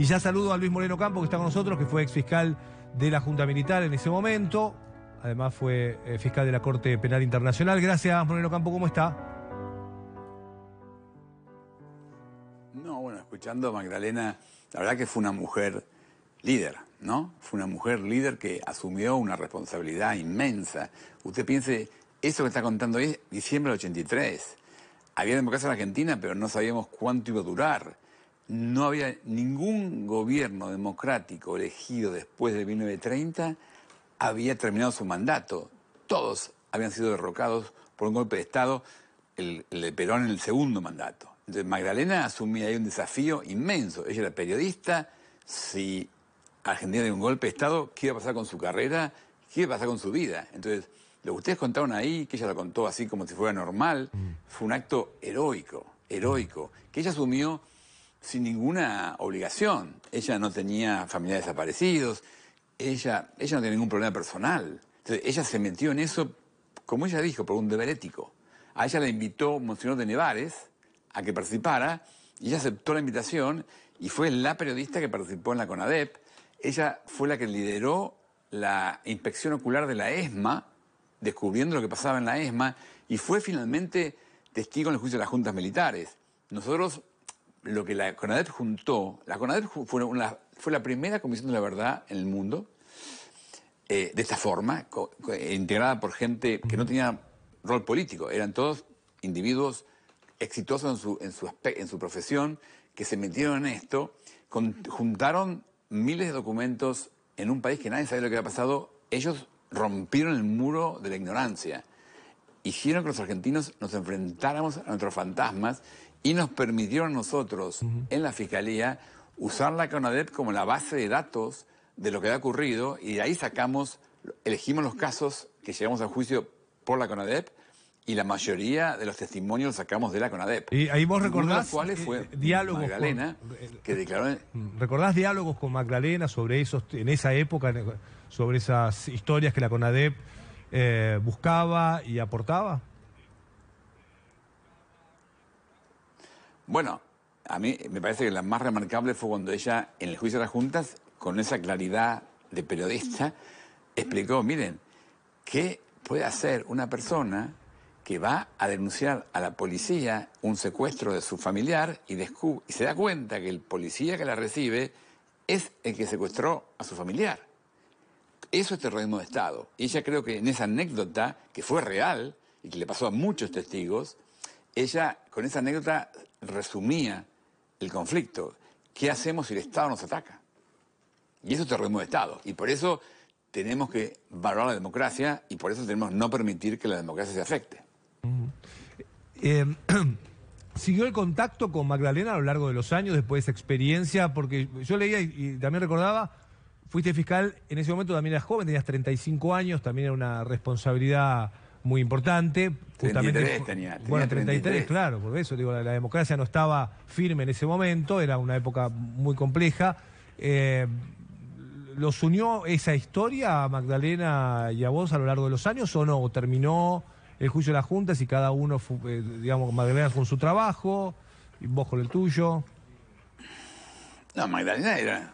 Y ya saludo a Luis Moreno Campo, que está con nosotros, que fue exfiscal de la Junta Militar en ese momento. Además fue eh, fiscal de la Corte Penal Internacional. Gracias, Moreno Campo, ¿cómo está? No, bueno, escuchando a Magdalena, la verdad que fue una mujer líder, ¿no? Fue una mujer líder que asumió una responsabilidad inmensa. Usted piense, eso que está contando hoy es diciembre del 83. Había democracia en la Argentina, pero no sabíamos cuánto iba a durar no había ningún gobierno democrático elegido después de 1930 había terminado su mandato. Todos habían sido derrocados por un golpe de Estado, el, Perón en el segundo mandato. Entonces Magdalena asumía ahí un desafío inmenso. Ella era periodista, si Argentina de un golpe de Estado, ¿qué iba a pasar con su carrera? ¿Qué iba a pasar con su vida? Entonces, lo que ustedes contaron ahí, que ella lo contó así como si fuera normal, mm. fue un acto heroico, heroico, que ella asumió sin ninguna obligación. Ella no tenía familiares desaparecidos, ella, ella no tenía ningún problema personal. Entonces, ella se metió en eso, como ella dijo, por un deber ético. A ella la invitó Monseñor de Nevares a que participara y ella aceptó la invitación y fue la periodista que participó en la CONADEP. Ella fue la que lideró la inspección ocular de la ESMA, descubriendo lo que pasaba en la ESMA, y fue finalmente testigo en el juicio de las juntas militares. Nosotros lo que la CONADEP juntó, la CONADEP fue, la primera comisión de la verdad en el mundo, eh, de esta forma, integrada por gente que no tenía rol político, eran todos individuos exitosos en su, en su, profesión, que se metieron en esto, juntaron miles de documentos en un país que nadie sabe lo que había pasado, ellos rompieron el muro de la ignorancia hicieron que los argentinos nos enfrentáramos a nuestros fantasmas y nos permitió a nosotros en la Fiscalía usar la CONADEP como la base de datos de lo que ha ocurrido y de ahí sacamos, elegimos los casos que llegamos a juicio por la CONADEP y la mayoría de los testimonios los sacamos de la CONADEP. Y ahí vos recordás cuáles fue eh, diálogos con, que declaró... Mm, ¿Recordás diálogos con Magdalena sobre esos, en esa época, sobre esas historias que la CONADEP eh, buscaba y aportaba? Bueno, a mí me parece que la más remarcable fue cuando ella, en el juicio de las juntas, con esa claridad de periodista, explicó, miren, ¿qué puede hacer una persona que va a denunciar a la policía un secuestro de su familiar y, se da cuenta que el policía que la recibe es el que secuestró a su familiar? Eso es terrorismo de Estado. Y ella creo que en esa anécdota, que fue real y que le pasó a muchos testigos, ella con esa anécdota resumía el conflicto. ¿Qué hacemos si el Estado nos ataca? Y eso es terrorismo de Estado. Y por eso tenemos que valorar la democracia y por eso tenemos no permitir que la democracia se afecte. Mm. Eh, ¿Siguió el contacto con Magdalena a lo largo de los años después de esa experiencia? Porque yo leía y, y también recordaba, fuiste fiscal, en ese momento también eras joven, tenías 35 años, también era una responsabilidad muy importante. Justamente, 33 tenía, bueno, 33, claro, por eso digo, la, democracia no estaba firme en ese momento, era una época muy compleja. Eh, ¿Los unió esa historia a Magdalena y a vos a lo largo de los años o no? terminó el juicio de las juntas y cada uno, eh, digamos, Magdalena con su trabajo y vos con el tuyo? No, Magdalena era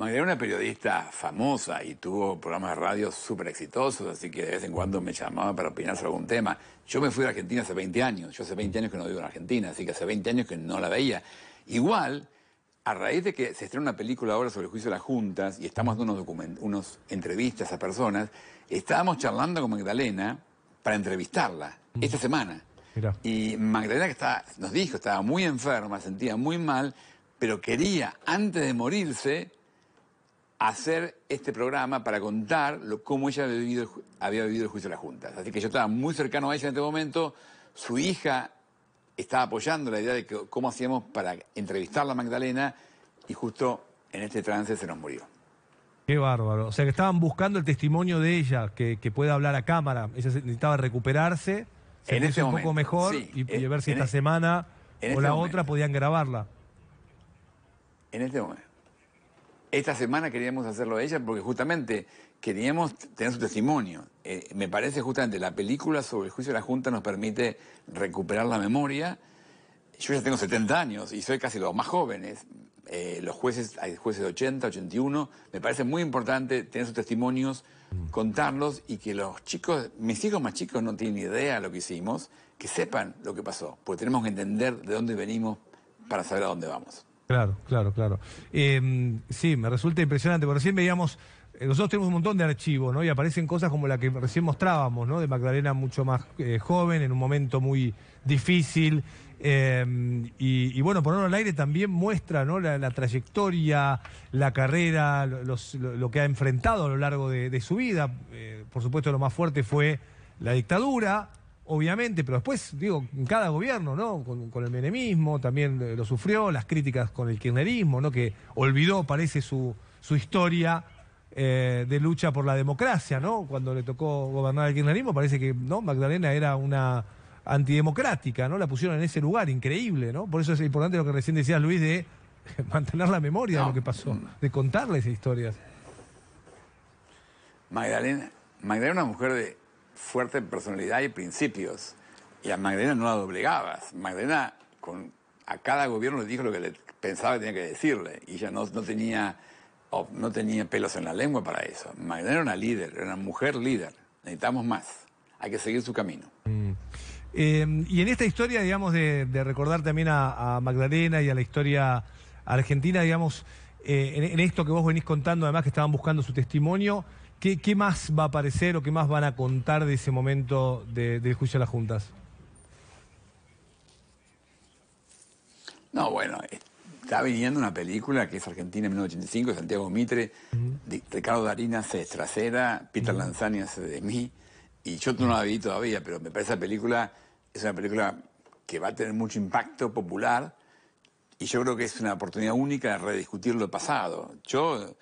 Magdalena era una periodista famosa y tuvo programas de radio súper exitosos, así que de vez en cuando me llamaba para opinar sobre algún tema. Yo me fui a Argentina hace 20 años, yo hace 20 años que no vivo en Argentina, así que hace 20 años que no la veía. Igual, a raíz de que se estrena una película ahora sobre el juicio de las juntas y estamos dando unos, unos entrevistas a personas, estábamos charlando con Magdalena para entrevistarla mm. esta semana. Y Magdalena nos dijo, estaba muy enferma, sentía muy mal, pero quería, antes de morirse, hacer este programa para contar cómo ella había vivido, el, juicio de las juntas. Así que yo estaba muy cercano a ella en este momento, su hija estaba apoyando la idea de cómo hacíamos para entrevistar a Magdalena y justo en este trance se nos murió. Qué bárbaro. O sea que estaban buscando el testimonio de ella, que, pueda hablar a cámara. Ella necesitaba recuperarse, en este un poco mejor y, ver si esta e semana o este la otra podían grabarla. En este momento. Esta semana queríamos hacerlo de ella porque justamente queríamos tener su testimonio. Eh, me parece justamente la película sobre el juicio de la Junta nos permite recuperar la memoria. Yo ya tengo 70 años y soy casi los más jóvenes. Eh, los jueces, hay jueces de 80, 81. Me parece muy importante tener sus testimonios, contarlos y que los chicos, mis hijos más chicos no tienen idea de lo que hicimos, que sepan lo que pasó, porque tenemos que entender de dónde venimos para saber a dónde vamos. Claro, claro, claro. Em, sí, me resulta impresionante. Porque recién veíamos, eh, nosotros tenemos un montón de archivos, ¿no? Y aparecen cosas como la que recién mostrábamos, ¿no? De Magdalena mucho más eh, joven, en un momento muy difícil. Em, y, y, bueno, ponerlo al aire también muestra ¿no? la, trayectoria, la carrera, lo, que ha enfrentado a lo largo de su vida. Eh, por supuesto, lo más fuerte fue la dictadura, obviamente, pero después, digo, cada gobierno, ¿no? Con, el menemismo también eh, lo sufrió, las críticas con el kirchnerismo, ¿no? Que olvidó, parece, su, su historia eh, de lucha por la democracia, ¿no? Cuando le tocó gobernar el kirchnerismo, parece que, ¿no? Magdalena era una antidemocrática, ¿no? La pusieron en ese lugar, increíble, ¿no? Por eso es importante lo que recién decía Luis, de mantener la memoria de lo que pasó, de contarles historias. Magdalena, Magdalena es una mujer de fuerte personalidad y principios. Y a Magdalena no la doblegabas. Magdalena con, a cada gobierno le dijo lo que le pensaba que tenía que decirle. Y ella no, no, tenía, no tenía pelos en la lengua para eso. Magdalena era una líder, era una mujer líder. Necesitamos más. Hay que seguir su camino. Mm. Em, y en esta historia, digamos, de, recordar también a, Magdalena y a la historia argentina, digamos, eh, en, esto que vos venís contando, además que estaban buscando su testimonio, ¿Qué, más va a aparecer o qué más van a contar de ese momento del de juicio a las juntas? No, bueno, eh, está viniendo una película que es Argentina en 1985, Santiago Mitre, Ricardo Darina se Trasera, Peter Lanzani hace de mí, y yo no la vi todavía, pero me parece esa película, es una película que va a tener mucho impacto popular, y yo creo que es una oportunidad única de rediscutir lo pasado. Yo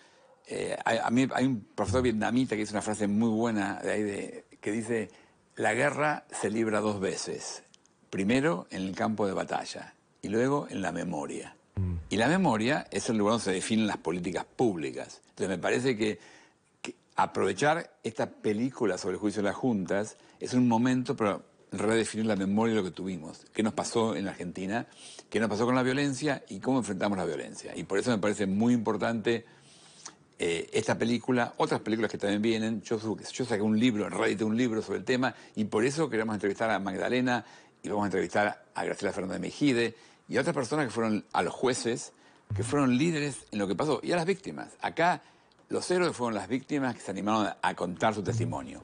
eh, a, mí hay un profesor vietnamita que dice una frase muy buena de ahí que dice, la guerra se libra dos veces, primero en el campo de batalla y luego en la memoria. Mm. Y la memoria es el lugar donde se definen las políticas públicas. Entonces me parece que, que aprovechar esta película sobre el juicio de las juntas es un momento para redefinir la memoria de lo que tuvimos, qué nos pasó en la Argentina, qué nos pasó con la violencia y cómo enfrentamos la violencia. Y por eso me parece muy importante eh, esta película, otras películas que también vienen. Yo, yo saqué un libro, en Reddit un libro sobre el tema y por eso queremos entrevistar a Magdalena y vamos a entrevistar a Graciela Fernández Mejide y a otras personas que fueron a los jueces, que fueron líderes en lo que pasó y a las víctimas. Acá los héroes fueron las víctimas que se animaron a contar su testimonio.